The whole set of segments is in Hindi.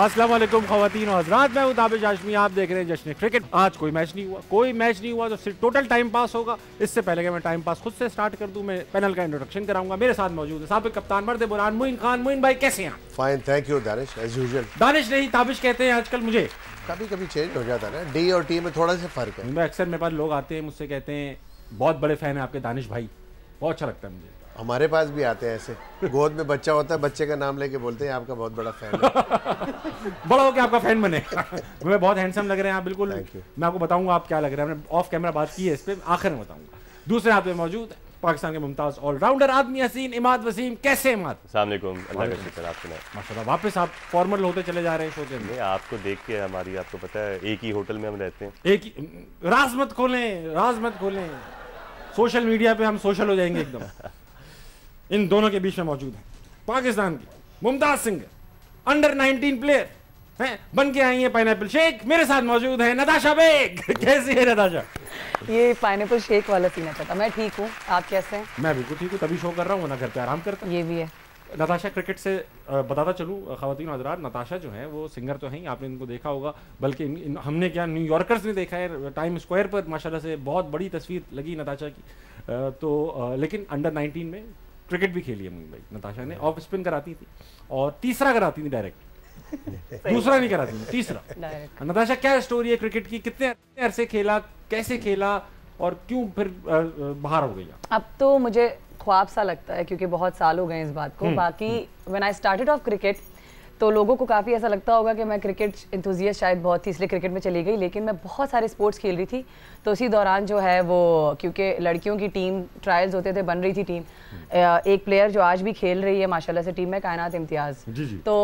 असलम खातिन हजरात मैं उदाबिश आशमी आप देख रहे हैं जश्न क्रिकेट आज कोई मैच नहीं हुआ कोई मैच नहीं हुआ तो सिर्फ टोटल टाइम पास होगा इससे पहले कि मैं टाइम पास खुद से स्टार्ट कर दूं मैं पैनल का इंट्रोडक्शन कराऊंगा मेरे साथ मौजूद है सबक कप्तान मर्द बुरान मुइन खान मुइन भाई कैसे हैं fine thank you Danish as usual Danish नहीं ताबिश कहते हैं आजकल मुझे कभी कभी चेंज हो जाता है डी और टी में थोड़ा सा फर्क है मैं अक्सर मेरे पास लोग आते हैं मुझसे कहते हैं बहुत बड़े फैन है आपके दानिश भाई बहुत अच्छा लगता है मुझे हमारे पास भी आते हैं ऐसे गोद में बच्चा होता है बच्चे का नाम लेके बोलते हैं आपका बहुत बड़ा फैन बड़ा बड़ा होकर आपका फैन बने मैं बहुत हैंडसम लग रहे हैं आप बिल्कुल मैं आपको बताऊंगा आप क्या लग रहे हैं हमने ऑफ कैमरा बात की है इस पर आखिर में बताऊंगा दूसरे हाथ में मौजूद पाकिस्तान के मुमताज ऑलराउंडर आदमी हसीन इमाद वसीम कैसे इमाद सलामकुम अल्लाह का शुक्र आपके माशाल्लाह वापस आप फॉर्मल होते चले जा रहे हैं शो के अंदर आपको देख के हमारी आपको पता है एक ही होटल में हम रहते हैं एक ही राज मत खोलें राज मत खोलें सोशल मीडिया पे हम सोशल हो जाएंगे एकदम इन दोनों के बीच में मौजूद है पाकिस्तान की मुमताज सिंह अंडर 19 प्लेयर हैं बन के आई है पाइनएपल शेक मेरे साथ मौजूद है नताशा बेग कैसी है नताशा ये पाइनएपल शेक वाला सीन अच्छा था मैं ठीक हूँ आप कैसे हैं मैं बिल्कुल ठीक हूँ तभी शो कर रहा हूँ ना घर पे आराम करता ये भी है नताशा क्रिकेट से बताता चलूँ खातिन हजरात नताशा जो है वो सिंगर तो हैं आपने इनको देखा होगा बल्कि हमने क्या न्यूयॉर्कर्स ने देखा है टाइम स्क्वायर पर माशाल्लाह से बहुत बड़ी तस्वीर लगी नताशा की तो लेकिन अंडर 19 में क्रिकेट भी खेली है मुझे भाई नताशा ने ऑफ स्पिन कराती थी और तीसरा कराती थी डायरेक्ट दूसरा नहीं कराती थी तीसरा नताशा क्या स्टोरी है क्रिकेट की कितने अरसे खेला कैसे खेला और क्यों फिर बाहर हो गई अब तो मुझे ख्वाब सा लगता है क्योंकि बहुत साल हो गए इस बात को हम्म। बाकी when I started off cricket तो लोगों को काफ़ी ऐसा लगता होगा कि मैं क्रिकेट इंथुजियस शायद बहुत थी इसलिए क्रिकेट में चली गई लेकिन मैं बहुत सारे स्पोर्ट्स खेल रही थी तो उसी दौरान जो है वो क्योंकि लड़कियों की टीम ट्रायल्स होते थे बन रही थी टीम हम्म। एक प्लेयर जो आज भी खेल रही है माशाल्लाह से टीम में कायनात इम्तियाज़ तो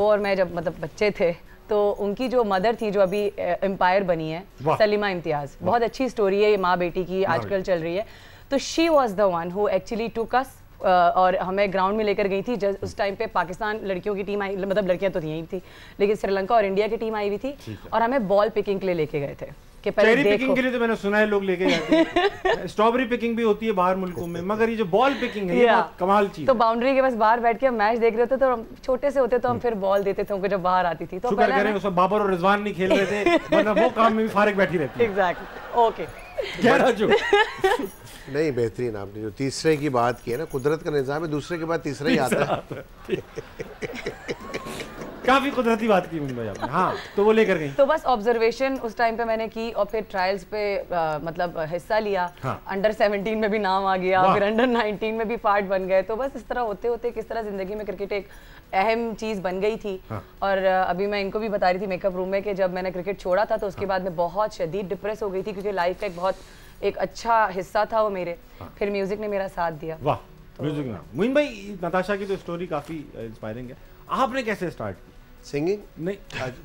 वो और मैं जब मतलब बच्चे थे तो उनकी जो मदर थी जो अभी एम्पायर बनी है सलीमा इम्तियाज़ बहुत अच्छी स्टोरी है ये माँ बेटी की हाँ आजकल चल रही है तो she was the one who actually took us और हमें ग्राउंड में लेकर गई थी जस्ट उस टाइम पे पाकिस्तान लड़कियों की टीम आई मतलब लड़कियां तो थी ही थी लेकिन श्रीलंका और इंडिया की टीम आई हुई थी और हमें बॉल पिकिंग के लिए लेके गए थे कि पहले पिकिंग के लिए तो मैंने सुना है लोग लेके जाते हैं स्ट्रॉबेरी पिकिंग भी होती है बाहर मुल्कों में मगर ये जो बॉल पिकिंग है ये कमाल चीज तो बाउंड्री के बस बाहर बैठ के हम मैच देख रहे होते तो हम छोटे से होते तो हम हम्म। फिर बॉल देते थे उनको जब बाहर आती थी तो शुक्र करें उसमें बाबर और रिजवान नहीं खेल रहे थे वरना वो काम में भी फारिक बैठी रहती एग्जैक्टली ओके जय राजू नहीं बेहतरीन आपने जो तीसरे की बात की है ना कुदरत का निज़ाम है दूसरे के बाद तीसरा ही आता है काफी कुदरती बात की मुझे आपने हाँ तो वो लेकर गई तो बस ऑब्जर्वेशन उस टाइम पे मैंने की और फिर ट्रायल्स पे आ, मतलब हिस्सा लिया हाँ। अंडर 17 में भी नाम आ गया फिर अंडर 19 में भी पार्ट बन गए तो बस इस तरह होते होते किस तरह जिंदगी में क्रिकेट एक अहम चीज़ बन गई थी हाँ। और अभी मैं इनको भी बता रही थी मेकअप रूम में कि जब मैंने क्रिकेट छोड़ा था तो उसके हाँ। बाद में बहुत शदीद डिप्रेस हो गई थी क्योंकि लाइफ का एक बहुत एक अच्छा हिस्सा था वो मेरे हाँ। फिर म्यूजिक ने मेरा साथ दिया वाह तो म्यूजिक ना मुइन भाई नताशा की तो स्टोरी काफी इंस्पायरिंग uh, है आपने कैसे स्टार्ट की सिंगिंग नहीं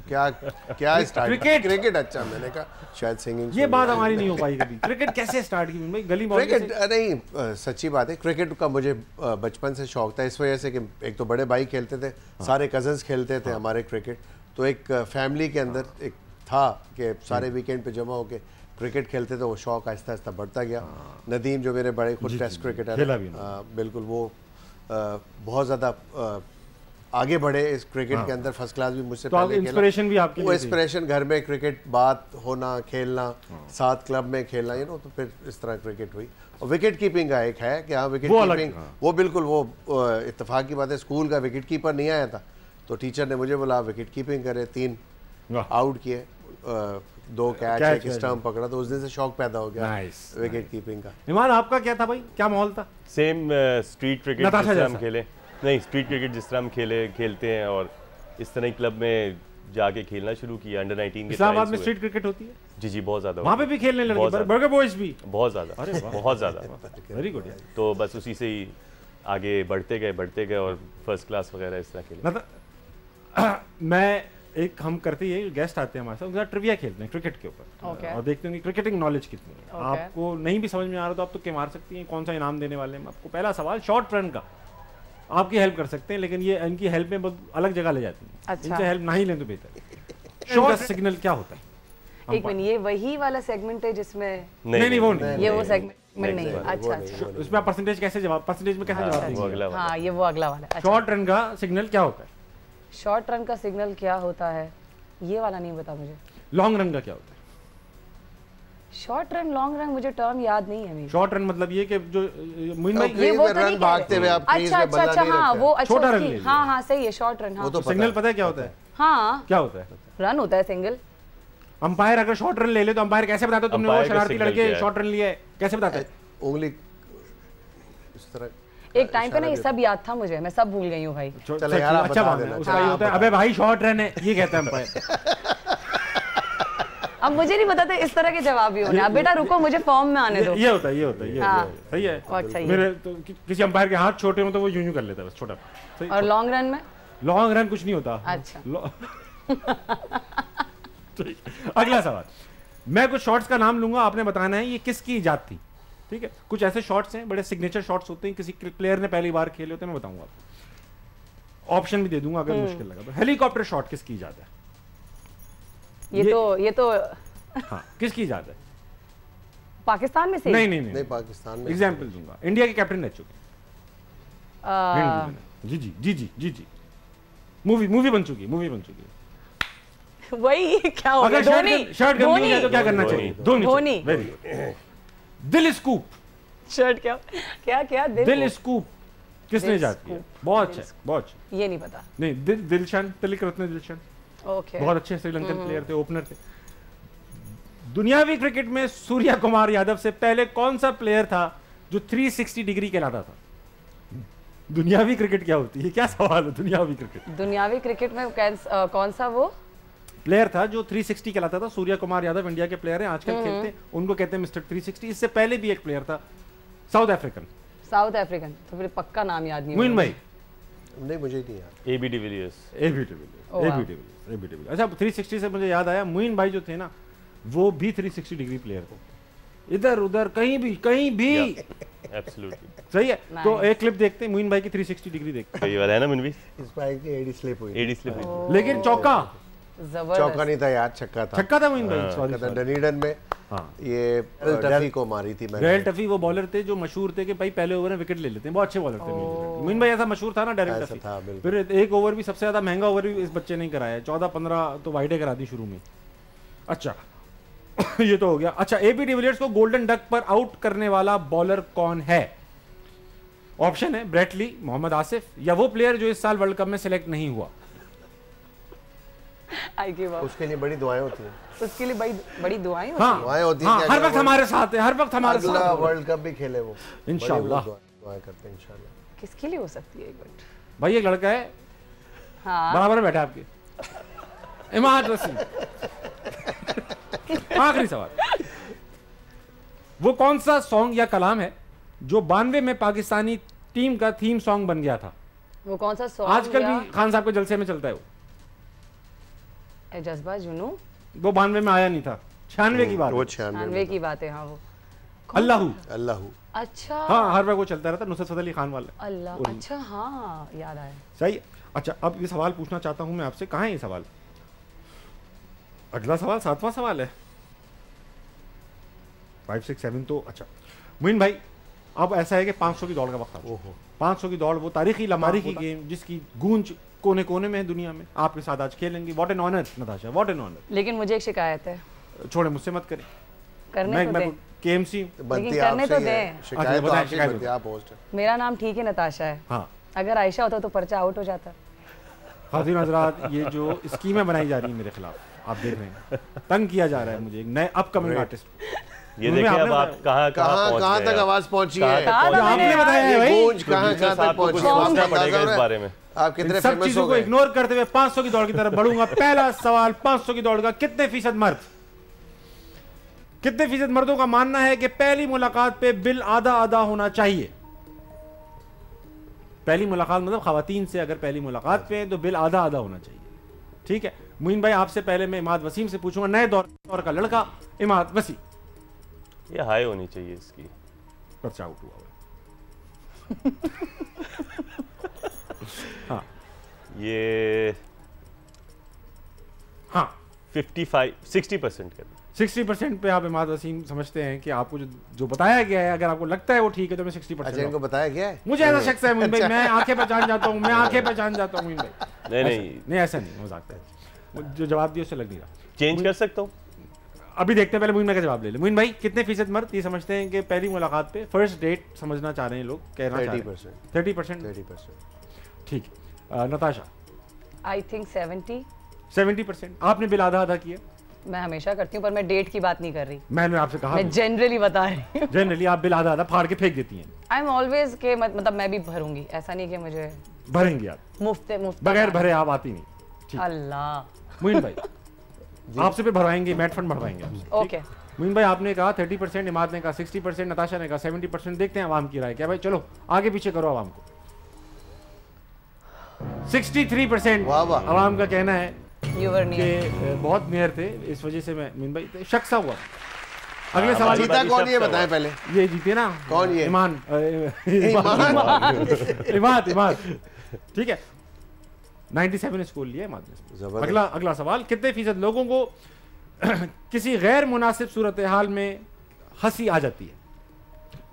क्या क्या स्टार्ट क्रिकेट क्रिकेट अच्छा मैंने कहा शायद सिंगिंग ये बात हमारी नहीं हो पाई कभी क्रिकेट कैसे स्टार्ट की भाई गली क्रिकेट नहीं सच्ची बात है क्रिकेट का मुझे बचपन से शौक था इस वजह से कि एक तो बड़े भाई खेलते थे हाँ। सारे कजन्स खेलते थे हाँ। हमारे क्रिकेट तो एक फैमिली के अंदर एक था कि सारे वीकेंड हम्म। पे जमा होके क्रिकेट खेलते थे वो शौक आहिस्ता आहिस्ता बढ़ता गया हाँ। नदीम जो मेरे बड़े खुद टेस्ट क्रिकेटर हाँ, बिल्कुल वो बहुत ज़्यादा आगे बढ़े इस क्रिकेट हाँ। के अंदर फर्स्ट क्लास भी मुझसे तो पहले इंस्पिरेशन भी आपकी वो इंस्पिरेशन घर में क्रिकेट बात होना खेलना हाँ। साथ क्लब में खेलना यू नो तो फिर इस तरह क्रिकेट हुई और विकेट कीपिंग का एक है कि हाँ विकेट वो कीपिंग हाँ। वो बिल्कुल वो इतफाक की बात है स्कूल का विकेट कीपर नहीं आया था तो टीचर ने मुझे बोला विकेट कीपिंग करे तीन आउट किए दो कैच एक स्टंप पकड़ा तो उस दिन से शौक पैदा हो गया नाइस विकेट कीपिंग का ईमान आपका क्या था भाई क्या माहौल था सेम स्ट्रीट क्रिकेट जिस तरह हम खेले नहीं स्ट्रीट क्रिकेट जिस तरह हम खेले खेलते हैं और इस तरह क्लब में जाके खेलना शुरू किया अंडर 19 के इस्लामाबाद में स्ट्रीट क्रिकेट होती है जी जी बहुत ज्यादा वहाँ पे भी खेलने लगे बर्गर बॉयज भी बहुत ज्यादा अरे बहुत ज्यादा वेरी गुड तो बस उसी से ही आगे बढ़ते गए बढ़ते गए और फर्स्ट क्लास वगैरह इस तरह खेले मतलब मैं एक हम करते हैं गेस्ट आते हैं हमारे साथ उनका ट्रिविया खेलते हैं क्रिकेट के ऊपर okay. और देखते हैं कि क्रिकेटिंग नॉलेज कितनी है okay. आपको नहीं भी समझ में आ रहा तो आप तो क्या मार सकती हैं कौन सा इनाम देने वाले हैं आपको पहला सवाल शॉर्ट रन का आपकी हेल्प कर सकते हैं लेकिन ये इनकी हेल्प में बहुत अलग जगह ले जाती है अच्छा। इनसे हेल्प ना ही लें तो बेहतर शॉर्ट सिग्नल क्या होता है एक मिनट ये वही वाला सेगमेंट है जिसमें नहीं नहीं वो नहीं ये वो सेगमेंट नहीं अच्छा, अच्छा। उसमें आप परसेंटेज कैसे जवाब परसेंटेज में कैसे हाँ, जवाब अच्छा, देंगे अच्छा। हाँ ये वो अगला वाला शॉर्ट रन का सिग्नल क्या होता है शॉर्ट रन का सिग्नल क्या होता है ये वाला नहीं बता मुझे लॉन्ग रन का क्या होता है शॉर्ट रन लॉन्ग रन मुझे टर्म याद नहीं है शॉर्ट रन मतलब ये कि जो मुइन भाई ये वो तो रन भागते हुए आप अच्छा अच्छा अच्छा हां वो अच्छा छोटा रन हां हां सही है शॉर्ट रन हां तो सिग्नल तो पता है क्या होता है हां क्या होता है रन होता है सिंगल अंपायर अगर शॉर्ट रन ले ले तो अंपायर कैसे बताता तुमने वो शरारती लड़के शॉर्ट रन लिया है कैसे बताता है उंगली इस तरह एक टाइम पे ना ये सब याद था मुझे मैं सब भूल गई हूँ भाई चले अच्छा अच्छा, हाँ, अबे भाई शॉर्ट रहने ये कहते हैं अब मुझे नहीं पता था इस तरह के जवाब भी होने अब बेटा रुको मुझे फॉर्म में आने दो ये होता है ये होता है ये हाँ। सही है अच्छा मेरे तो कि, किसी अंपायर के हाथ छोटे हो तो वो यूं यूं कर लेता है बस छोटा और लॉन्ग रन में लॉन्ग रन कुछ नहीं होता अच्छा अगला सवाल मैं कुछ शॉट्स का नाम लूंगा आपने बताना है ये किसकी ईजाद थी ठीक है कुछ ऐसे शॉट्स हैं बड़े सिग्नेचर शॉट्स होते हैं किसी प्लेयर ने पहली बार खेले होते हैं मैं बताऊंगा आपको ऑप्शन भी दे दूंगा अगर हम्म। मुश्किल लगा तो हेलीकॉप्टर शॉट किस की ईजाद है ये, ये तो ये तो हाँ किस की ईजाद है पाकिस्तान में से नहीं नहीं नहीं, नहीं पाकिस्तान में एग्जांपल दूंगा इंडिया के कैप्टन रह चुके जी जी जी जी जी जी मूवी मूवी बन चुकी मूवी बन चुकी वही क्या होगा धोनी शर्ट गंदी है तो क्या करना चाहिए Dhoni Dhoni very good Dilscoop shot क्या क्या क्या दिल, दिल स्कूप किसने जाती है बहुत अच्छा बहुत अच्छा ये नहीं पता नहीं दिल दिलशान तिलिक रत्न दिलशान ओके बहुत अच्छे श्रीलंकन प्लेयर हम्म। थे ओपनर थे दुनियावी क्रिकेट में सूर्या कुमार यादव से पहले कौन सा प्लेयर था जो 360 डिग्री कहलाता था दुनियावी क्रिकेट क्या होती है क्या सवाल है दुनियावी क्रिकेट दुनियावी क्रिकेट में कौन सा वो प्लेयर था जो 360 कहलाता था सूर्य कुमार यादव इंडिया के प्लेयर हैं आजकल हम्म, खेलते हम्म। हैं उनको कहते हैं मिस्टर 360 इससे पहले भी एक प्लेयर था साउथ अफ्रीकन साउथ अफ्रीकन तो फिर पक्का नाम याद नहीं मुइन भाई नहीं मुझे नहीं याद A de Villiers A de Villiers A de Villiers A de Villiers अच्छा 360 से मुझे याद आया मुइन भाई जो थे ना वो भी 360 डिग्री प्लेयर थे इधर उधर कहीं भी कहीं भी एब्सोल्युटली सही है तो nice. तो एक क्लिप देखते हैं मुइन भाई की 360 डिग्री देखते हैं ये वाला है ना मुइन भाई इस भाई की एडी स्लिप हुई एडी स्लिप हुई लेकिन चौका चौका नहीं था यार छक्का था छक्का था मोइन भाई हाँ, डनीडन में हाँ। ये टफी को मारी थी मैंने टफी वो बॉलर थे जो मशहूर थे कि भाई पहले ओवर में विकेट ले लेते हैं बहुत अच्छे बॉलर थे मोइन भाई ऐसा मशहूर था ना डेरेल टफी था फिर एक ओवर भी सबसे ज्यादा महंगा ओवर भी इस बच्चे ने कराया चौदह पंद्रह तो वाइडे करा दी शुरू में अच्छा ये तो हो गया अच्छा एपी डिविलियर्स को गोल्डन डक पर आउट करने वाला बॉलर कौन है ऑप्शन है ब्रेटली मोहम्मद आसिफ या वो प्लेयर जो इस साल वर्ल्ड कप में सिलेक्ट नहीं हुआ उसके लिए बड़ी दुआएं होती हैं उसके लिए बड़ी बड़ी दुआएं होती हाँ। हैं दुआएं होती हैं हाँ, हर वक्त हमारे साथ हर वक्त हमारे साथ अगला वर्ल्ड कप भी खेले वो इंशाल्लाह दुआएं करते हैं इंशाल्लाह किसके लिए हो सकती है एक भाई एक लड़का है हाँ बराबर बैठा आपके इमाद आखिरी सवाल वो कौन सा सॉन्ग या कलाम है जो बानवे में पाकिस्तानी टीम का थीम सॉन्ग बन गया था वो कौन सा सॉन्ग आजकल भी खान साहब के जलसे में चलता है वो जज्बा जुनू वो बानवे में आया नहीं था छियानवे की हम्म, बात छियानवे की बात है हाँ वो अल्लाह अल्लाह अच्छा हाँ हर बार वो चलता रहता नुसरत फतेह अली खान वाले अल्लाह अच्छा हाँ याद आए सही अच्छा अब ये सवाल पूछना चाहता हूँ मैं आपसे कहाँ है ये सवाल अगला सवाल सातवां सवाल है फाइव सिक्स सेवन तो अच्छा मुइन भाई अब ऐसा है कि पाँच सौ की दौड़ का वक्त है पाँच सौ की दौड़ वो तारीखी लमारी की गेम जिसकी गूंज कोने कोने में है दुनिया में आपके साथ आज खेलेंगे what an honour Natasha what an honour लेकिन मुझे एक शिकायत है छोड़े मुझसे मत करें करने मैं, तो मैं करने तो, तो मेरा नाम ठीक है नताशा है हाँ। अगर आयशा होता तो पर्चा आउट हो जाता हाजिर हजरात ये जो स्कीमें बनाई जा रही है मेरे खिलाफ आप देख रहे हैं तंग किया जा रहा है मुझे नए अपकमिंग आर्टिस्ट ये देखिए अब आप तक आवाज पहुंची है आपने बताया है भाई तक पहुंची है पड़ेगा इस बारे में आप कितने सब चीजों को इग्नोर करते हुए 500 की दौड़ की तरफ बढ़ूंगा पहला सवाल 500 की दौड़ का कितने फीसद मर्द कितने फीसद मर्दों का मानना है कि पहली मुलाकात पे बिल आधा आधा होना चाहिए पहली मुलाकात मतलब खातन से अगर पहली मुलाकात पे तो बिल आधा आधा होना चाहिए ठीक है मुइन भाई आपसे पहले मैं इमाद वसीम से पूछूंगा नए दौर दौर का लड़का इमाद वसीम ये हाई होनी चाहिए इसकी पर्चा उठ हुआ हाँ। ये हाँ फिफ्टी फाइव सिक्सटी परसेंट कर सिक्सटी परसेंट पे आप इमाद वसीम समझते हैं कि आपको जो जो बताया गया है अगर आपको लगता है वो ठीक है तो मैं सिक्सटी परसेंट अच्छा, बताया गया है मुझे ऐसा शख्स है मुंबई अच्छा। मैं आंखें पहचान जाता हूँ मैं आंखें पहचान जाता हूँ नहीं नहीं नहीं ऐसा नहीं हो सकता है जो जवाब दिया उससे लग नहीं रहा चेंज कर सकता हूँ अभी देखते हैं पहले मोइन का जवाब ले लें मोइन भाई कितने फीसद मर्द ये समझते हैं कि पहली मुलाकात पे फर्स्ट डेट समझना चाह रहे हैं लोग कह रहे हैं thirty percent thirty percent thirty percent ठीक Natasha I think seventy seventy percent आपने बिल आधा आधा किया मैं हमेशा करती हूँ पर मैं डेट की बात नहीं कर रही मैंने आपसे कहा मैं जनरली बता रही हूँ जनरली आप बिल आधा आधा फाड़ के फेंक देती हैं आई एम ऑलवेज के मत, मतलब मैं भी भरूंगी ऐसा नहीं कि मुझे भरेंगी आप मुफ्त मुफ्त बगैर भरे आप आती नहीं अल्लाह मुइन भाई आपसे भी भरवाएंगे मैट फंड भरवाएंगे ओके मुइन भाई आपने कहा थर्टी परसेंट इमाद ने कहा सिक्सटी परसेंट नताशा ने कहा सेवेंटी परसेंट देखते हैं आवाम की राय क्या भाई चलो आगे पीछे करो आवाम को 63 परसेंट आवाम का कहना है कि बहुत मेयर थे इस वजह से मैं मीन भाई शख्सा हुआ अगले हाँ, सवाल जीता कौन ये बताएं पहले ये जीते ना कौन ये ईमान ईमान ईमान ठीक है 97 स्कोर लिया ईमान अगला अगला सवाल कितने फीसद लोगों को किसी गैर मुनासिब सूरत हाल में हंसी आ जाती है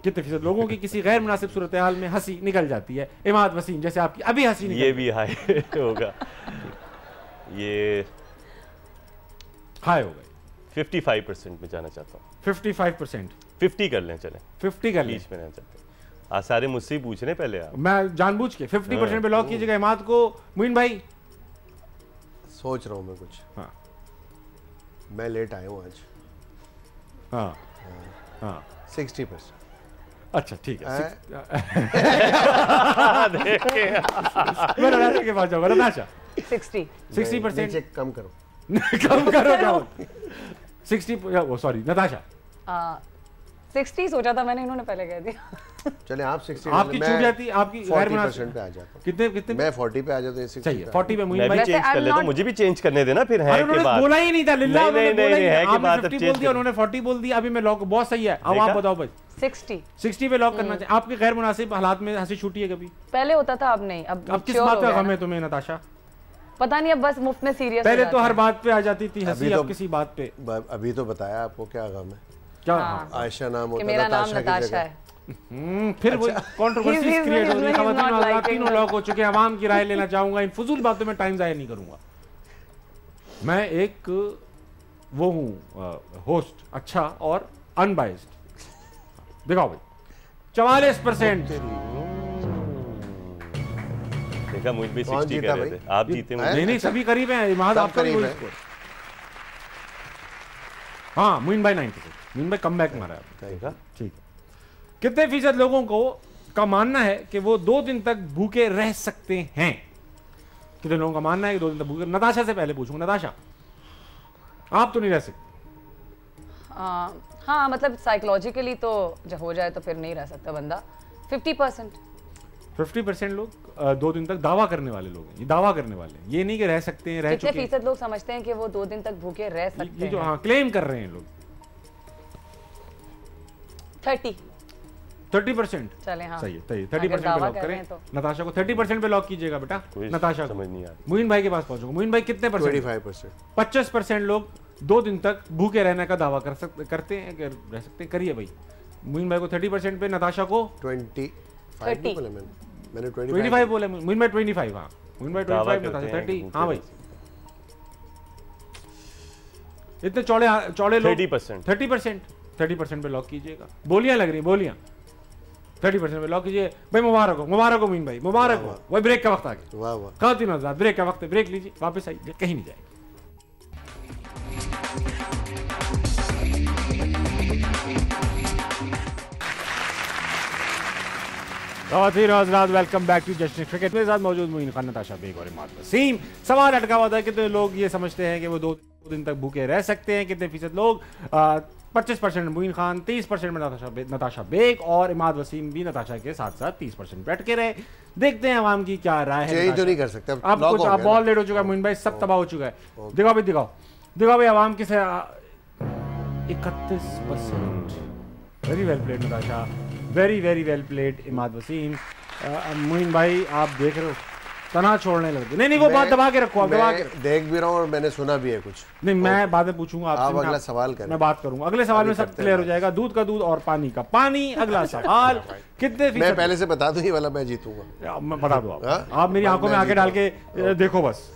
कितने फीसद लोगों की किसी गैर मुनासिब सूरत हाल में हंसी निकल जाती है इमाद वसीम जैसे आपकी अभी हंसी ये भी हाई होगा ये हाई होगा फिफ्टी फाइव परसेंट में जाना चाहता हूँ फिफ्टी फाइव परसेंट फिफ्टी कर लें चले फिफ्टी कर लीच में रहना चाहते हैं आ, सारे मुझसे ही पूछ रहे पहले आप मैं जानबूझ के फिफ्टी परसेंट पे लॉक हाँ। कीजिएगा इमाद को मुइन भाई सोच रहा हूँ मैं कुछ हाँ मैं लेट आया हूँ आज हाँ हाँ सिक्सटी हाँ। परसेंट अच्छा ठीक है मैं के पास जाऊंगा रनाशा सिक्सटी परसेंट कम करो कम करो वो सॉरी नताशा सिक्सटी सोचा था मैंने इन्होंने पहले कह दिया चले आप सिक्सटी आपकी चूक जाती आपकी गैर परसेंट पे आ जाता कितने कितने मैं फोर्टी पे आ जाता हूँ सही है फोर्टी पे मुझे भी चेंज कर लेता हूँ मुझे भी चेंज करने देना फिर है के बाद बोला ही नहीं था लिल्ला उन्होंने नहीं है के बाद चेंज बोल दिया उन्होंने फोर्टी बोल दिया अभी मैं लॉक बहुत सही है अब आप बताओ भाई 60 पे लॉक करना हम्म। चाहिए आपके गैर मुनासिब हालात में हंसी छूटी है कभी पहले होता था अब नहीं अब अब किस बात का गम है तुम्हें नताशा पता नहीं अब बस मुफ्त में सीरियस पहले तो हर बात पे आ जाती थी हंसी तो अब किसी बात पे अभी तो बताया आपको क्या गम है क्या हाँ। आयशा नाम होता मेरा नाम नताशा है हम्म, फिर वो कंट्रोवर्सीज क्रिएट होने हो रही खवातीन तो तीनों लॉक हो चुके हैं आवाम की राय लेना चाहूंगा इन फजूल बातों में टाइम जाया नहीं करूंगा मैं एक वो हूं होस्ट अच्छा और अनबाइस्ड दिखाओ भाई चवालीस परसेंट देखा मुझ भी सिक्सटी कर रहे थे आप जीते नहीं नहीं सभी करीब हैं इमाद आप करीब हैं हाँ मुइन भाई नाइनटी सिक्स मुइन भाई कम बैक मारा है ठीक कितने फीसद लोगों को का मानना है कि वो दो दिन तक भूखे रह सकते हैं कितने लोगों का मानना है कि दो दिन तक भूखे नताशा से पहले पूछूंगा नताशा आप तो नहीं रह सकते हाँ, हाँ मतलब साइकोलॉजिकली तो जब हो जाए तो फिर नहीं रह सकता बंदा फिफ्टी परसेंट फिफ्टी परसेंट लोग दो दिन तक दावा करने वाले लोग हैं दावा करने वाले ये नहीं कि रह सकते हैं रह चुके फीसद लोग समझते हैं कि वो दो दिन तक भूखे रह सकते ये जो हाँ क्लेम कर रहे हैं लोग थर्टी थर्टी परसेंट चले सही है सही थर्टी परसेंट पे लॉक करें तो। नताशा को थर्टी परसेंट पे लॉक कीजिएगा बेटा नताशा समझ नहीं आ मुइन भाई के पास पहुंचोगे मुइन भाई कितने परसेंट पच्चीस परसेंट लोग दो दिन तक भूखे रहने का दावा कर सकते करते हैं कर, रह सकते हैं करिए भाई मुइन भाई को थर्टी परसेंट पे नताशा को ट्वेंटी फाइव बोले मुइन भाई ट्वेंटी फाइव हाँ मुइन भाई ट्वेंटी फाइव नताशा थर्टी हाँ भाई इतने चौड़े चौड़े लोग thirty percent thirty percent thirty percent पे लॉक कीजिएगा बोलियां लग रही बोलियां थर्टी परसेंट पे लॉक कीजिए भाई मुबारक हो मुबारक हो मीन भाई मुबारक हो वही ब्रेक का वक्त आ गया वाह वाह खातिन आजाद ब्रेक का वक्त ब्रेक लीजिए वापस आइए कहीं नहीं जाएगा खातिन वेलकम बैक टू जश्न क्रिकेट मेरे साथ मौजूद मुइन खान नताशा बेग और इमाद वसीम सवाल अटका हुआ था कितने तो लोग ये समझते हैं कि वो दो दिन तक भूखे रह सकते हैं कितने फीसद लोग पच्चीस परसेंट मुइन खान तीस परसेंट में नताशा बे, नताशा बेग और इमाद वसीम भी नताशा के साथ साथ तीस परसेंट बैठ के रहे देखते हैं आवाम की क्या राय है तो नहीं कर सकते अब कुछ अब बॉल लेट हो चुका है मुइन भाई सब तबाह हो चुका है दिखाओ भाई दिखाओ दिखाओ भाई आवाम किस इकतीस percent very well played Natasha very very well played Imad Wasim Moin भाई आप देख रहे हो तना छोड़ने लगे नहीं नहीं वो बात दबा के रखो आप दबा के देख भी रहा हूँ और मैंने सुना भी है कुछ नहीं मैं बाद में पूछूंगा आप अगला सवाल करें मैं बात करूंगा अगले सवाल में सब क्लियर हो जाएगा दूध का दूध और पानी का पानी अगला सवाल कितने मैं पहले से बता दू ये वाला मैं जीतूंगा बता दू हाँ? आप मेरी आंखों में आके डाल के देखो बस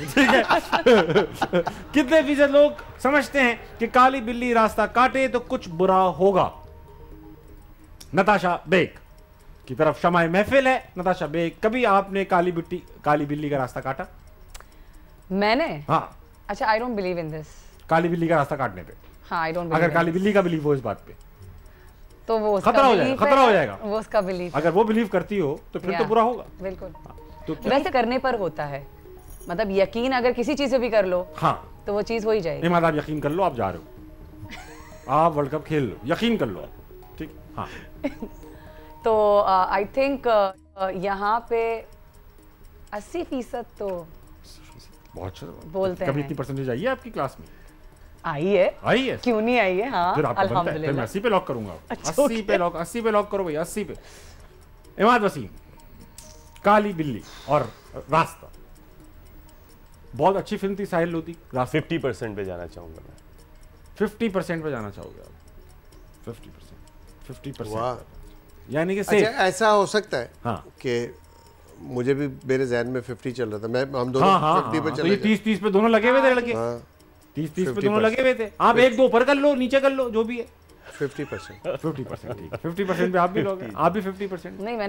ठीक है कितने फीसद लोग समझते हैं कि काली बिल्ली रास्ता काटे तो कुछ बुरा होगा नताशा बेग की तरफ शमाए महफिल है नताशा बेग कभी आपने काली बिट्टी काली बिल्ली का रास्ता काटा मैंने हाँ अच्छा I don't believe in this काली बिल्ली का रास्ता काटने पे हाँ आई डोंट अगर काली बिल्ली का बिलीव हो इस बात पे तो वो खतरा हो जाएगा खतरा हो जाएगा वो उसका बिलीव अगर वो बिलीव करती हो तो फिर तो बुरा होगा बिल्कुल हाँ। तो वैसे करने पर होता है मतलब यकीन अगर किसी चीज पे भी कर लो हाँ तो वो चीज हो ही जाएगी मतलब यकीन कर लो आप जा रहे हो आप वर्ल्ड कप खेल लो यकीन कर लो आप ठीक हाँ तो आई थिंक यहाँ पे अस्सी फीसद तो बहुत अच्छा। बोलते हैं कभी इतनी परसेंटेज आपकी क्लास में आई है आई है क्यों नहीं आई है हाँ फिर आपको बनता है फिर मैं अस्सी पे लॉक करूंगा अच्छा, अस्सी पे लॉक अस्सी पे लॉक करो भाई अस्सी पे इमाद वसीम काली बिल्ली और रास्ता बहुत अच्छी फिल्म थी साहिल लोधी फिफ्टी परसेंट पे जाना चाहूंगा मैं फिफ्टी परसेंट पे जाना चाहोगे आप फिफ्टी परसेंट फिफ्टी परसेंट यानी कि अच्छा, ऐसा हो सकता है हाँ कि मुझे भी मेरे जहन में फिफ्टी चल रहा था मैं हम दोनों हाँ, हाँ, पे हाँ, तो तीस तीस पे दोनों लगे हुए थे लड़के हाँ। तीस तीस पे दोनों लगे हुए थे आप एक दो ऊपर कर लो नीचे कर लो जो भी है फिफ्टी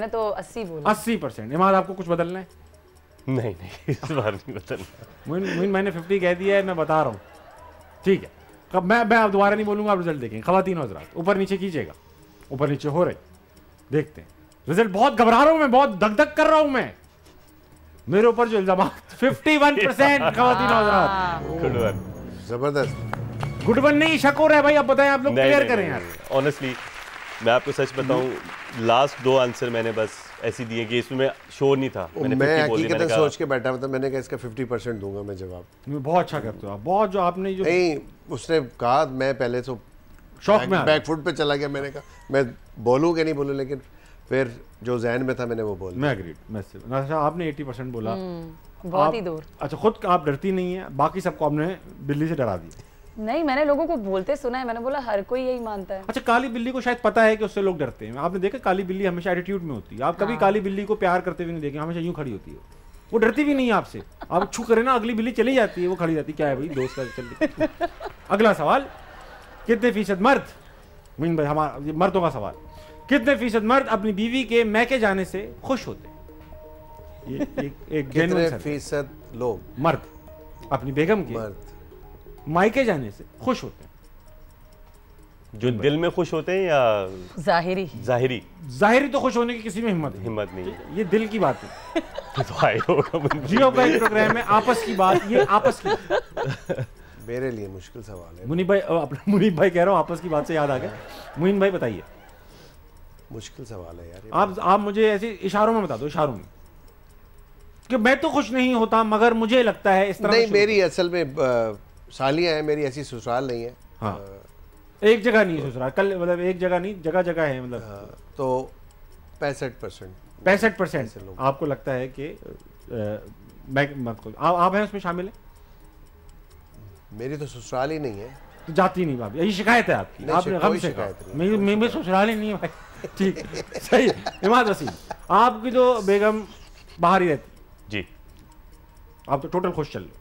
तो आपको कुछ बदलना है नहीं नहीं इस बार नहीं बदलना मुइन मैंने फिफ्टी कह दिया है मैं बता रहा हूँ ठीक है मैं मैं दोबारा नहीं बोलूंगा आप रिजल्ट देखेंगे खातन हजरात ऊपर नीचे कीजिएगा ऊपर नीचे हो रही देखते हैं रिजल्ट बहुत घबरा रहा हूं मैं बहुत धक धक कर रहा हूं मैं मेरे ऊपर जो इल्जाम फिफ्टी वन परसेंट खातन जबरदस्त गुड वन नहीं शक हो रहा है भाई आप बताएं आप लोग क्लियर करें यार ऑनेस्टली मैं आपको सच बताऊं लास्ट दो आंसर मैंने बस ऐसी दिए कि इसमें शोर नहीं था मैंने मैं मैंने सोच के बैठा मतलब मैंने कहा इसका 50 परसेंट दूंगा मैं जवाब बहुत अच्छा करते हो आप बहुत जो आपने जो नहीं उसने कहा मैं पहले तो शौक में बैक फुट पे चला गया मैंने कहा मैं बोलूँ कि नहीं बोलूँ लेकिन फिर जो जहन में था मैंने वो अच्छा, बोला मैं अग्रीड मैं आपने एटी परसेंट बोला बहुत ही दूर अच्छा खुद आप डरती नहीं है बाकी सबको आपने बिल्ली से डरा दी नहीं मैंने लोगों को बोलते सुना है मैंने बोला हर कोई यही मानता है अच्छा काली बिल्ली को शायद पता है कि उससे लोग डरते हैं आपने देखा काली बिल्ली हमेशा एटीट्यूड में होती है आप कभी हाँ। काली बिल्ली को प्यार करते हुए नहीं देखे हमेशा यूं खड़ी होती है वो डरती भी नहीं है आपसे आप छू करें ना अगली बिल्ली चली जाती है वो खड़ी जाती है क्या है भाई दोस्त का चल अगला सवाल कितने फीसद मर्द मीन भाई हमारा मर्दों का सवाल कितने फीसद मर्द अपनी बीवी के मैके जाने से खुश होते ये, ये एक कितने फीसद लोग मर्द अपनी बेगम के मर्द मायके जाने से खुश होते हैं जो दिल में खुश होते हैं या जाहिरी जाहिरी जाहिरी तो खुश होने की किसी में हिम्मत हिम्मत नहीं ये दिल की बात है जियो का एक प्रोग्राम है आपस की बात ये आपस की मेरे लिए मुश्किल सवाल है मुनीब भाई अपना मुनीब भाई कह रहा हूँ आपस की बात से याद आ गया मुनीब भाई बताइए मुश्किल सवाल है यार आप आप मुझे ऐसे इशारों में बता दो इशारों में कि मैं तो खुश नहीं होता मगर मुझे लगता है इस तरह नहीं मेरी असल में सालियाँ हैं मेरी ऐसी ससुराल नहीं है हाँ आ, एक जगह नहीं ससुराल कल मतलब एक जगह नहीं जगह जगह है मतलब हाँ, तो पैंसठ परसेंट पैंसठ परसेंट आपको लगता है कि आप आप हैं उसमें शामिल हैं मेरी तो ससुराल ही नहीं है तो जाती नहीं भाभी यही शिकायत है आपकी आपने गम से मेरी मेरी ससुराल ही नहीं है भाई ठीक सही इमाद वसीम आपकी जो बेगम बाहर ही रहती जी आप तो टोटल खुश चल रहे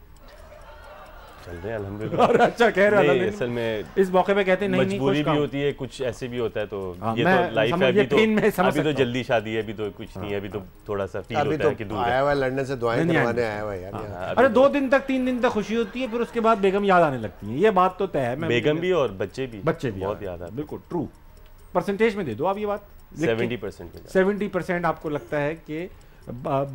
चल रहे हैं अल्हम्दुलिल्लाह अच्छा कह रहे हैं असल में इस मौके पे कहते नहीं मजबूरी भी होती है कुछ ऐसे भी होता है तो हाँ, ये तो लाइफ है अभी तो अभी तो जल्दी शादी है अभी तो कुछ नहीं है अभी तो हाँ। थोड़ा सा फील होता है तो कि दूर आया हुआ लड़ने से दुआएं करवाने हाँ, आया हुआ यार हाँ, अरे दो तो- दिन तक तीन दिन तक खुशी होती है फिर उसके बाद बेगम याद आने लगती है ये बात तो तय है बेगम भी और बच्चे भी बच्चे भी बहुत याद है बिल्कुल ट्रू परसेंटेज में दे दो आप ये बात सेवेंटी परसेंट सेवेंटी परसेंट आपको लगता है कि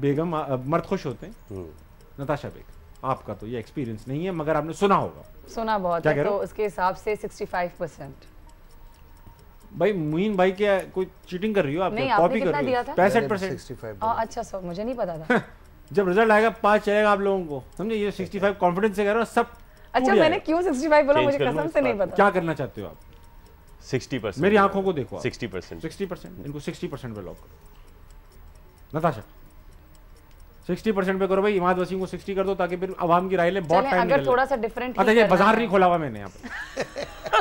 बेगम मर्द खुश होते हैं हम्म। नताशा बेगम आपका तो ये एक्सपीरियंस नहीं है मगर आपने सुना होगा सुना बहुत क्या है तो उसके हिसाब से 65 परसेंट भाई मुइन भाई क्या कोई चीटिंग कर रही हो आपने कॉपी कर रही पैंसठ परसेंट अच्छा सर मुझे नहीं पता था जब रिजल्ट आएगा पाँच चलेगा आप लोगों को समझे ये 65 कॉन्फिडेंस से कह रहा हूँ सब अच्छा मैंने क्यों 65 बोला मुझे कसम से नहीं पता क्या करना चाहते हो आप 60 परसेंट मेरी आंखों को देखो 60 परसेंट 60 परसेंट इनको 60 परसेंट पे लॉक करो नताशा सिक्सटी परसेंट पे करो भाई इमाद वसीम को सिक्सटी कर दो ताकि फिर आवाम की राय ले बहुत टाइम अगर थोड़ा सा डिफरेंट अच्छा ये बाजार नहीं खोला हुआ मैंने यहाँ पे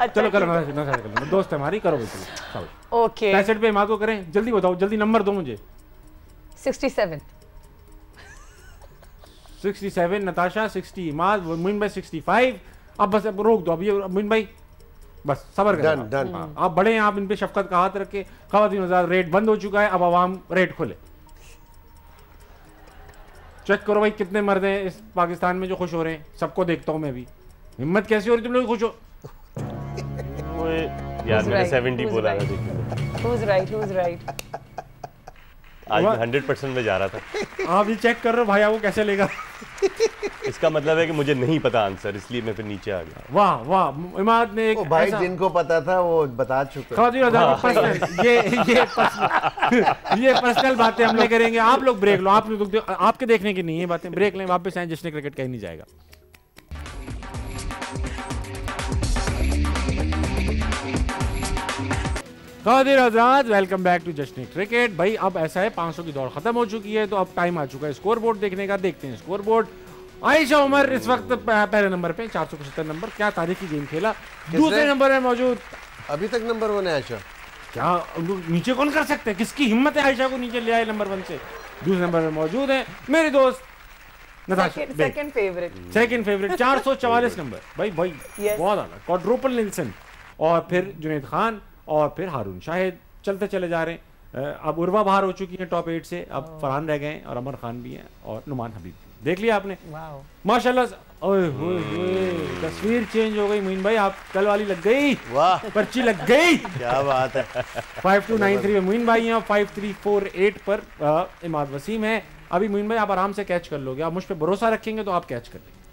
अच्छा, चलो करो ना दोस्त हमारी करो बिल्कुल ओके पैंसठ पे इमाद को करें जल्दी बताओ जल्दी नंबर दो मुझे sixty seven sixty seven Natasha sixty Imad Moin भाई सिक्सटी फाइव अब बस अब रोक दो अभी मुइन भाई बस सबर डन डन हाँ, आप बड़े हैं आप इन पे शफकत का हाथ रखे खातिन रेट बंद हो चुका है अब आवाम रेट खोले चेक करो भाई कितने मर्द हैं इस पाकिस्तान में जो खुश हो रहे हैं सबको देखता हूँ मैं भी हिम्मत कैसी हो रही तुम लोग खुश हो यार मैंने 70 बोला था देखो who's right who's right आज मैं हंड्रेड परसेंट में जा रहा था आप ये चेक कर रहे हो भाई वो कैसे लेगा इसका मतलब है कि मुझे नहीं पता आंसर इसलिए मैं फिर नीचे आ गया वाह वाह इमाद ने एक भाई ऐसा... जिनको पता था वो बता चुका पर्सनल हाँ। ये ये पर्सनल ये पर्सनल बातें हम नहीं करेंगे आप लोग ब्रेक लो आप लोग आपके देखने की नहीं है बातें ब्रेक लें वापस आए जिसने क्रिकेट कहीं नहीं जाएगा खादिर हजरात वेलकम बैक टू जश्न क्रिकेट भाई अब ऐसा है 500 की दौड़ खत्म हो चुकी है तो अब टाइम आ चुका है स्कोर बोर्ड देखने का देखते हैं स्कोर बोर्ड आयशा उमर इस वक्त पहले नंबर पे चार सौ पचहत्तर नंबर क्या तारीख की गेम खेला दूसरे नंबर में मौजूद अभी तक नंबर वन है आयशा क्या नीचे कौन कर सकते हैं किसकी हिम्मत है आयशा को नीचे ले आए नंबर वन से दूसरे नंबर में मौजूद है मेरे दोस्त सेकंड फेवरेट चार सौ चवालीस नंबर भाई भाई बहुत अलग कॉड्रोपल निल्सन और फिर जुनेद खान और फिर हारून शाहिद चलते चले जा रहे हैं अब उर्वा बाहर हो चुकी हैं टॉप एट से अब फरहान रह गए हैं और अमर खान भी हैं और नुमान हबीब भी देख लिया आपने माशाल्लाह तस्वीर चेंज हो गई मोइन भाई आप कल वाली लग गई वाह पर्ची लग गई क्या बात है फाइव टू नाइन थ्री में मोइन भाई यहाँ फाइव थ्री फोर एट पर इमाद वसीम है अभी मोइन भाई आप आराम से कैच कर लोगे आप मुझ पर भरोसा रखेंगे तो आप कैच कर लेंगे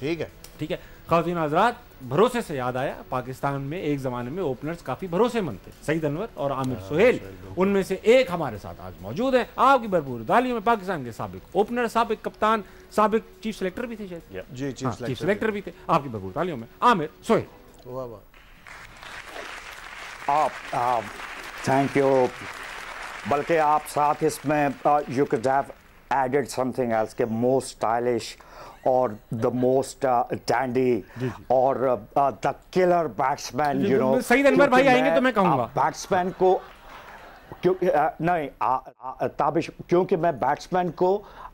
ठीक है ठीक है खातिन हजरात भरोसे से याद आया पाकिस्तान में एक ज़माने में ओपनर्स काफ़ी भरोसेमंद थे सईद अनवर और आमिर हाँ, सोहेल उनमें से एक हमारे साथ आज मौजूद है आपकी भरपूर दालियों में पाकिस्तान के सबक ओपनर सबक कप्तान सबक चीफ सेलेक्टर भी थे शायद जी चीफ हाँ, चीफ सेलेक्टर भी थे आपकी भरपूर तालियों में आमिर सोहेल आप थैंक यू बल्कि आप साथ इसमें you could have added something else के most stylish or the most uh, dandy or uh, uh, the killer batsman you तो know सही अनवर भाई आएंगे तो मैं कहूँगा बैट्समैन को क्योंकि uh, नहीं ताबिश क्योंकि मैं बैट्समैन को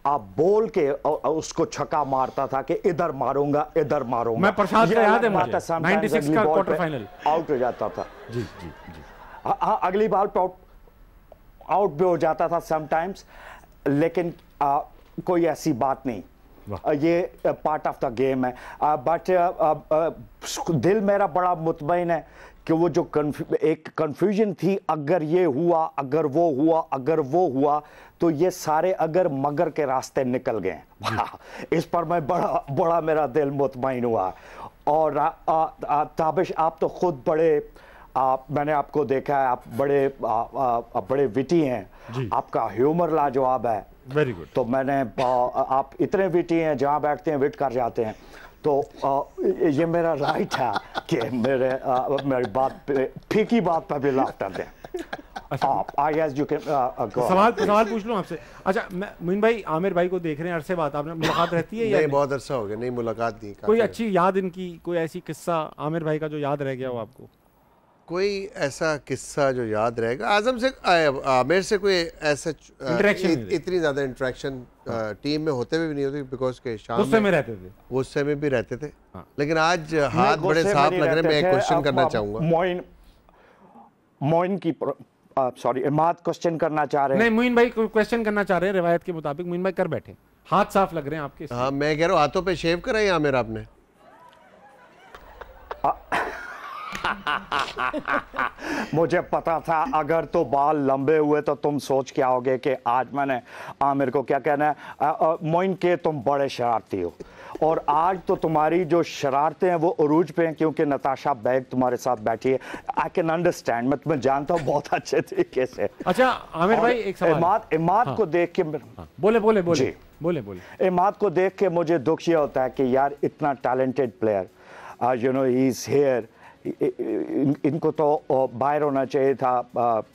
आ, बोल के आ, उसको छक्का मारता था कि इधर मारूंगा इधर मारूंगा मैं प्रसाद का याद है मुझे 96 का क्वार्टर फाइनल आउट हो जाता था जी जी जी हाँ, हाँ अगली बार आउट भी हो जाता था समटाइम्स लेकिन आ, कोई ऐसी बात नहीं ये पार्ट ऑफ द गेम है बट दिल मेरा बड़ा मुतमिन है कि वो जो एक कन्फ्यूजन थी अगर ये हुआ अगर वो हुआ अगर वो हुआ तो ये सारे अगर मगर के रास्ते निकल गए इस पर मैं बड़ा बड़ा मेरा दिल मुतमिन हुआ और ताबिश आप तो ख़ुद बड़े आप मैंने आपको देखा है आप बड़े आ, आ, आ, बड़े विटी हैं आपका ह्यूमर लाजवाब है वेरी गुड तो मैंने आप इतने विटी हैं जहाँ बैठते हैं विट कर जाते हैं तो आ, ये मेरा राइट है कि मेरे आ, मेरी बात पे फीकी बात पर भी लाभ कर दें अच्छा। तो सवाल पूछ आपसे अच्छा मुइन भाई आमिर भाई को देख रहे हैं अरसे बात आपने मुलाकात रहती है नहीं बहुत हो गया नहीं मुलाकात कोई अच्छी याद इनकी कोई ऐसी किस्सा आमिर भाई का जो याद रह गया वो आपको कोई ऐसा किस्सा जो याद रहेगा आजम से आमिर से कोई ऐसा इंटरेक्शन इतनी ज़्यादा इंटरेक्शन टीम में होते हुए भी नहीं होती बिकॉज के शाम गुस्से में, में रहते थे गुस्से में भी रहते थे हाँ। लेकिन आज हाथ बड़े साफ लग रहे मैं एक क्वेश्चन करना चाहूंगा मोइन मोइन की सॉरी इमाद क्वेश्चन करना चाह रहे हैं नहीं मोइन भाई क्वेश्चन करना चाह रहे हैं रिवायत के मुताबिक मोइन भाई कर बैठे हाथ साफ लग रहे हैं आपके हाँ मैं कह रहा हूँ हाथों पे शेव कराई आमिर आपने मुझे पता था अगर तो बाल लंबे हुए तो तुम सोच के आओगे कि आज मैंने आमिर को क्या कहना है मोइन के तुम बड़े शरारती हो और आज तो तुम्हारी जो शरारतें हैं वो अरूज पे हैं क्योंकि नताशा बैग तुम्हारे साथ बैठी है आई कैन अंडरस्टैंड मैं तुम्हें जानता हूँ बहुत अच्छे तरीके से अच्छा आमिर भाई एक सवाल इमाद इमाद हाँ, को देख के हाँ, बोले बोले बोले जी, बोले बोले इमाद को देख के मुझे दुख यह होता है कि यार इतना talented player you know he is here इन, इनको तो बाहर होना चाहिए था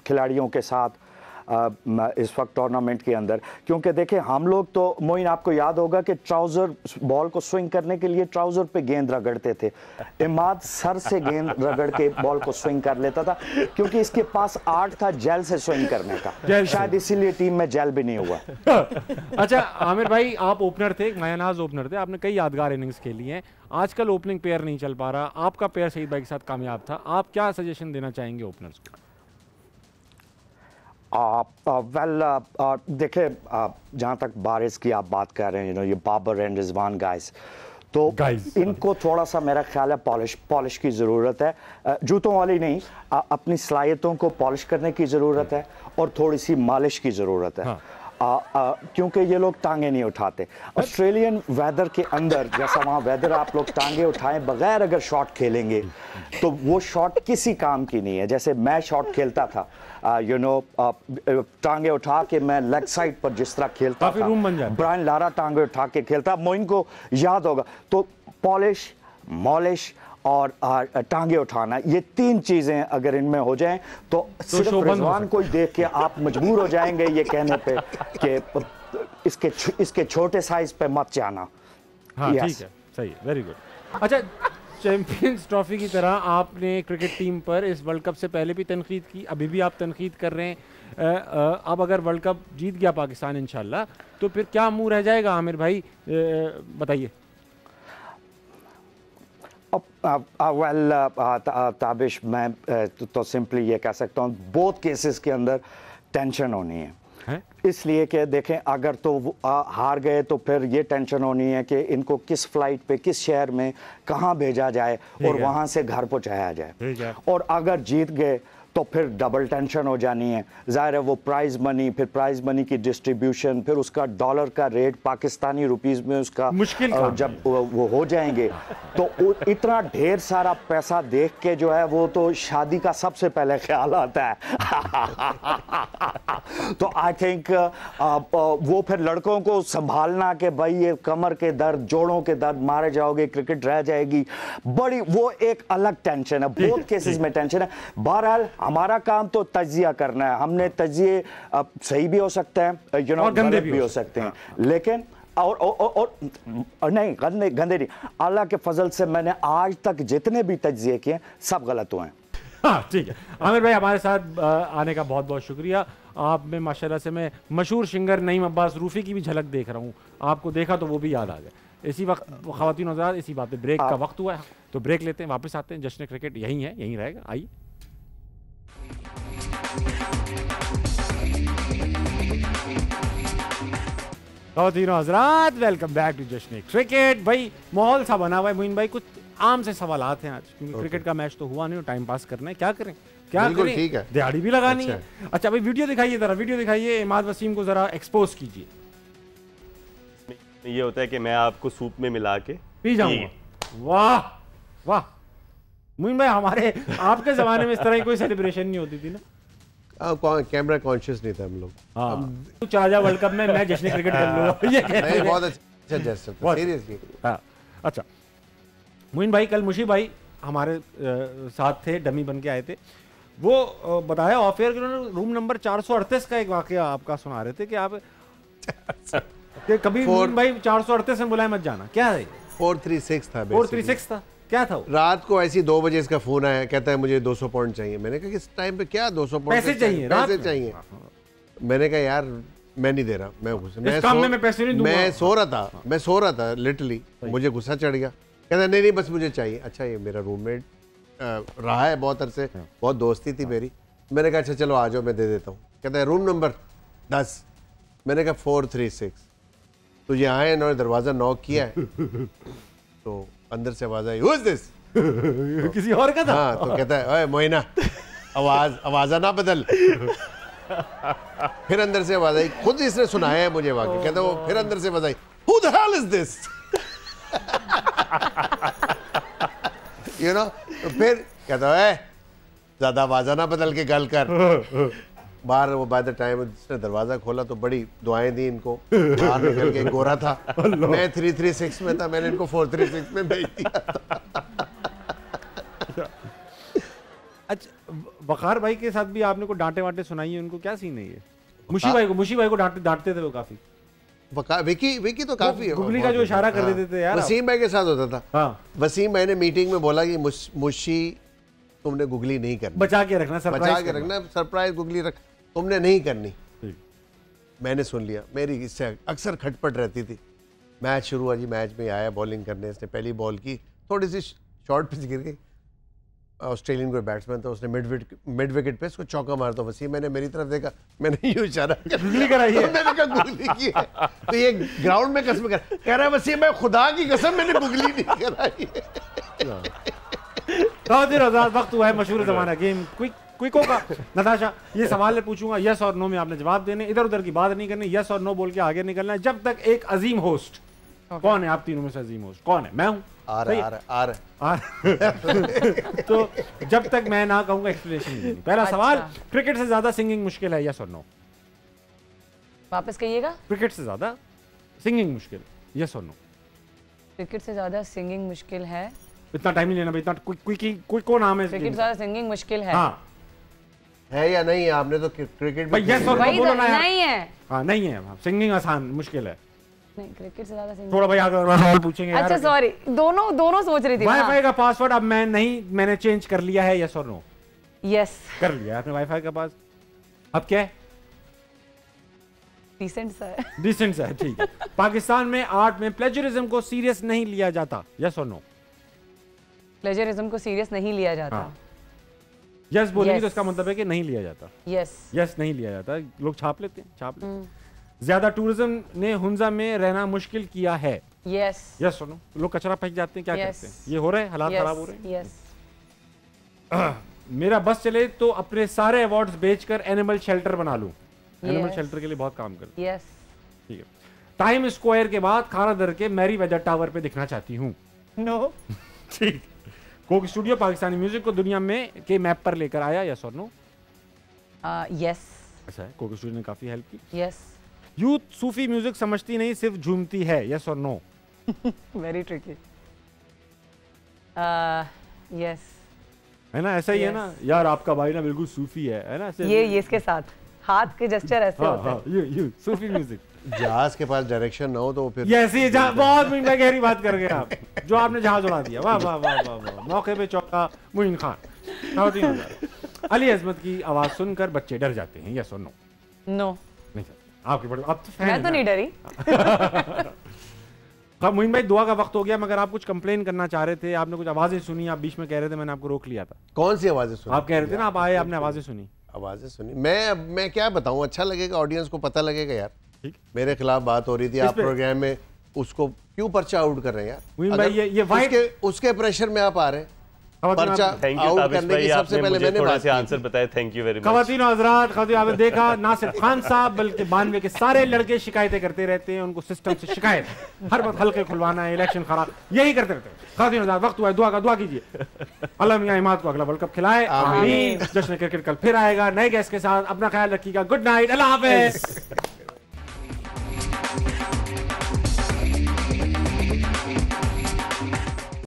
खिलाड़ियों के साथ इस वक्त टूर्नामेंट के अंदर क्योंकि देखें हम लोग तो मोइन आपको याद होगा कि ट्राउज़र बॉल को स्विंग करने के लिए ट्राउज़र पे गेंद रगड़ते थे इमाद सर से गेंद रगड़ के बॉल को स्विंग कर लेता था क्योंकि इसके पास आर्ट था जेल से स्विंग करने का शायद इसीलिए टीम में जेल भी नहीं हुआ अच्छा आमिर भाई आप ओपनर थे मायानाज ओपनर थे आपने कई यादगार इनिंग्स खेली हैं आजकल ओपनिंग पेयर नहीं चल पा रहा आपका पेयर सईद भाई के साथ कामयाब था आप क्या सजेशन देना चाहेंगे ओपनर्स को वेल uh, uh, uh, देखे जहाँ तक बारिश की आप बात कर रहे हैं यू नो ये बाबर एंड रिजवान गाइस तो Guys. इनको थोड़ा सा मेरा ख्याल है पॉलिश पॉलिश की ज़रूरत है जूतों वाली नहीं अपनी सलाहियतों को पॉलिश करने की ज़रूरत है और थोड़ी सी मालिश की ज़रूरत है हाँ. क्योंकि ये लोग टांगे नहीं उठाते ऑस्ट्रेलियन वेदर के अंदर जैसा वहाँ वेदर आप लोग टांगे उठाए बगैर अगर शॉट खेलेंगे तो वो शॉट किसी काम की नहीं है जैसे मैं शॉट खेलता था यू नो टांगे उठा के मैं लेग साइड पर जिस तरह खेलता था ब्रायन लारा टांगे उठा के खेलता मोइन को याद होगा तो पॉलिश मॉलिश और टांगे उठाना ये तीन चीजें अगर इनमें हो जाएं तो, तो सिर्फ रिजवान को देख के आप मजबूर हो जाएंगे ये कहने पे कि इसके इसके छोटे साइज पे मत जाना हाँ yes. है सही वेरी गुड अच्छा चैंपियंस ट्रॉफी की तरह आपने क्रिकेट टीम पर इस वर्ल्ड कप से पहले भी तनकीद की अभी भी आप तनकीद कर रहे हैं अब अगर वर्ल्ड कप जीत गया पाकिस्तान इन तो फिर क्या मुंह रह जाएगा आमिर भाई बताइए well uh, Tabish uh, uh, मैं तो, तो सिंपली ये कह सकता हूँ बहुत केसेस के अंदर टेंशन होनी है इसलिए कि देखें अगर तो आ, हार गए तो फिर ये टेंशन होनी है कि इनको किस फ्लाइट पे किस शहर में कहाँ भेजा जाए और वहाँ से घर पहुँचाया जाए और अगर जीत गए तो फिर डबल टेंशन हो जानी है ज़ाहिर है वो प्राइज़ मनी फिर प्राइज़ मनी की डिस्ट्रीब्यूशन फिर उसका डॉलर का रेट पाकिस्तानी रुपीज़ में उसका मुश्किल जब वो हो जाएंगे तो इतना ढेर सारा पैसा देख के जो है वो तो शादी का सबसे पहले ख्याल आता है तो आई थिंक वो फिर लड़कों को संभालना के भाई ये कमर के दर्द जोड़ों के दर्द मारे जाओगे क्रिकेट रह जाएगी बड़ी वो एक अलग टेंशन है बहुत केसेस में टेंशन है बहरहाल हमारा काम तो तजिया करना है हमने तजिए सही भी हो सकते हैं यू नो गंदे भी, हो सकते हैं लेकिन और और, और और नहीं गंदे गंदे नहीं अल्लाह के फजल से मैंने आज तक जितने भी तजिए किए सब गलत हुए हैं हाँ ठीक है आमिर भाई हमारे साथ आने का बहुत बहुत शुक्रिया आप में माशाल्लाह से मैं मशहूर सिंगर नईम अब्बास रूफ़ी की भी झलक देख रहा हूँ आपको देखा तो वो भी याद आ गया इसी वक्त खातिन आज़ाद इसी बात पे ब्रेक का वक्त हुआ है तो ब्रेक लेते हैं वापस आते हैं जश्न क्रिकेट यहीं है यहीं रहेगा आइए तो तीनों हजरात वेलकम बैक टू जश्न क्रिकेट भाई माहौल सा बना हुआ है मोइन भाई कुछ आम से सवाल आते हैं आज क्योंकि क्रिकेट का मैच तो हुआ नहीं टाइम पास करना है क्या करें क्या करें ठीक है दिहाड़ी भी लगानी अच्छा। है अच्छा भाई वीडियो दिखाइए जरा वीडियो दिखाइए इमाद वसीम को जरा एक्सपोज कीजिए ये होता है कि मैं आपको सूप में मिला के पी जाऊंगा वाह वाह मोइन भाई हमारे आपके जमाने में इस तरह की कोई सेलिब्रेशन नहीं होती थी ना कैमरा कॉन्शियस नहीं था हम लोग वर्ल्ड हाँ। कप में मैं जश्न क्रिकेट हाँ। कर बहुत हाँ। अच्छा जश्न मोइन भाई कल मुशी भाई हमारे साथ थे डमी बन के आए थे वो बताया ऑफ एयर उन्होंने रूम नंबर चार सौ अड़तीस का एक वाक्य आपका सुना रहे थे कि आप कि कभी भाई चार सौ अड़तीस में बुलाए मत जाना क्या है फोर थ्री सिक्स था फोर थ्री सिक्स था क्या था रात को ऐसी दो बजे इसका फोन आया कहता है मुझे 200 पॉइंट चाहिए मैंने कहा किस टाइम पे क्या 200 पॉइंट पैसे चाहिए पैसे चाहिए मैंने कहा यार मैं नहीं दे रहा मैं घुस मैं, काम में मैं पैसे नहीं मैं सो रहा था हाँ। मैं सो रहा था लिटली मुझे गुस्सा चढ़ गया कहता नहीं नहीं बस मुझे चाहिए अच्छा ये मेरा रूममेट रहा है बहुत अरसे हाँ। बहुत दोस्ती थी हाँ। मेरी मैंने कहा अच्छा चलो आ जाओ मैं दे देता हूँ कहता है रूम नंबर दस मैंने कहा फोर थ्री सिक्स तो ये आए इन्होंने दरवाज़ा नॉक किया है तो अंदर से आवाज आई दिस किसी और का था हाँ तो कहता है ओए मोइना आवाज आवाजा ना बदल फिर अंदर से आवाज आई खुद इसने सुनाया है मुझे वाकई कहता वो फिर अंदर से आवाज आई who the hell is this you know फिर कहता है ज्यादा आवाजा ना बदल के गल कर बाहर वो बाय द टाइम जिसने दरवाजा खोला तो बड़ी दुआएं दी इनको बाहर निकल के गोरा था मैं थ्री थ्री सिक्स में था मैंने इनको फोर थ्री सिक्स में भेज दिया अच्छा वकार भाई के साथ भी आपने को डांटे वांटे सुनाई है उनको क्या सीन है ये मुशी भाई को मुशी भाई को डांटते डांटते थे वो काफी विकी विकी तो काफी है गुगली का जो इशारा कर हाँ। देते थे यार वसीम भाई के साथ होता था हाँ। वसीम भाई ने मीटिंग में बोला कि मुशी तुमने गुगली नहीं करना बचा के रखना सरप्राइज बचा के रखना सरप्राइज गुगली रख तुमने नहीं करनी मैंने सुन लिया मेरी इससे अक्सर खटपट रहती थी मैच शुरू हुआ जी मैच में आया बॉलिंग करने इसने पहली बॉल की थोड़ी सी शॉर्ट पिच गिर गई ऑस्ट्रेलियन कोई बैट्समैन था उसने मिड विकेट मिड विकेट पे उसको चौका मार तो वसीम मैंने मेरी तरफ देखा मैंने यू इशारा गुगली कराई है मैंने कहा गुगली की है तो ये ग्राउंड में कसम कर कह रहा है वसीम मैं खुदा की कसम मैंने गुगली नहीं कराई है बहुत हाँ। आजाद वक्त हुआ है मशहूर जमाना गेम क्विक क्विक होगा नताशा ये सवाल पूछूंगा यस और नो में आपने जवाब देने इधर उधर की बात नहीं करनी यस और नो बोल के आगे निकलना है जब तक एक अजीम होस्ट कौन है आप तीनों में से अजीम होस्ट कौन है मैं हूँ तो जब तक मैं ना कहूंगा एक्सप्लेनेशन पहला अच्छा। सवाल क्रिकेट से ज्यादा सिंगिंग मुश्किल है यस और नो वापस कहिएगा क्रिकेट से ज्यादा सिंगिंग मुश्किल यस और नो क्रिकेट से ज्यादा सिंगिंग मुश्किल है इतना टाइम नहीं लेना भाई इतना क्विक क्विक को नाम है क्रिकेट से ज्यादा सिंगिंग मुश्किल है हां है या नहीं है आपने तो क्रिकेट भी यस और बोलो ना नहीं है हां नहीं है सिंगिंग आसान मुश्किल है नहीं क्रिकेट से ज्यादा पूछेंगे अच्छा सॉरी दोनों दोनों सोच रही थी वाईफाई हाँ। का पासवर्ड अब मैं नहीं मैंने चेंज कर लिया है यस और नो यस कर लिया आपने वाईफाई का पास अब क्या डिसेंट ठीक पाकिस्तान में आर्ट में प्लेजरिज्म को सीरियस नहीं लिया जाता यस और नो प्लेजरिज्म को सीरियस नहीं लिया जाता हाँ। यस बोलेंगे तो yes. तो इसका मतलब है कि नहीं लिया जाता यस yes. यस yes, नहीं लिया जाता लोग छाप लेते हैं छाप लेते हैं hmm. ज्यादा टूरिज्म ने हुंजा में रहना मुश्किल किया है यस यस सुनो लोग कचरा फेंक जाते हैं क्या yes. करते हैं ये हो रहा है हालात खराब हो रहे हैं yes. मेरा बस चले तो अपने सारे बेच बेचकर एनिमल शेल्टर बना लू एनिमल शेल्टर के लिए बहुत काम कर यस ठीक है टाइम स्क्वायर के बाद खाना दर के मैरी वेदर टावर पे दिखना चाहती हूँ नो ठीक कोक स्टूडियो पाकिस्तानी म्यूजिक को दुनिया में के मैप पर लेकर आया यस और नो यस अच्छा कोक स्टूडियो ने काफी हेल्प की यस यूथ सूफी म्यूजिक समझती नहीं सिर्फ झूमती है यस और नो वेरी ट्रिकी यस है ना ऐसा ही है ना यार आपका भाई ना बिल्कुल सूफी है है ना ये ये इसके साथ हाथ के जेस्चर ऐसे हाँ, होते हैं हाँ, यू सूफी म्यूजिक जहाज के पास डायरेक्शन ना हो तो फिर yes, ये बहुत गहरी बात कर गए आप जो आपने जहाज उड़ा दिया वाह वाह वाह वाह वाह मौके पे चौका मुइन खान अली अजमत की आवाज सुनकर बच्चे डर जाते हैं यस और नो नो आपकी बड़ी आप तो मैं तो नहीं डरी तो मुइन भाई दुआ का वक्त हो गया मगर आप कुछ कंप्लेन करना चाह रहे थे आपने कुछ आवाजें सुनी आप बीच में कह रहे थे मैंने आपको रोक लिया था कौन सी आवाजें सुनी आप कह रहे थे ना आप आए आपने आवाजें सुनी आवाजें सुनी मैं मैं क्या बताऊं अच्छा लगेगा ऑडियंस को पता लगेगा यार मेरे खिलाफ बात हो रही थी आप प्रोग्राम में उसको क्यों पर्चा आउट कर रहे हैं यार ये ये उसके, उसके प्रेशर में आप आ रहे हैं आपने देखा ना सिर्फ खान साहब बल्कि बानवे के सारे लड़के शिकायतें करते रहते हैं उनको सिस्टम से शिकायत हर वक्त हल्के खुलवाना है इलेक्शन खराब यही करते रहते खातिन हजरात वक्त हुआ दुआ का दुआ कीजिए को अगला वर्ल्ड कप खिलाए जश्न क्रिकेट कल फिर आएगा नए गैस के साथ अपना ख्याल रखिएगा गुड नाइट अल्लाह हाफिज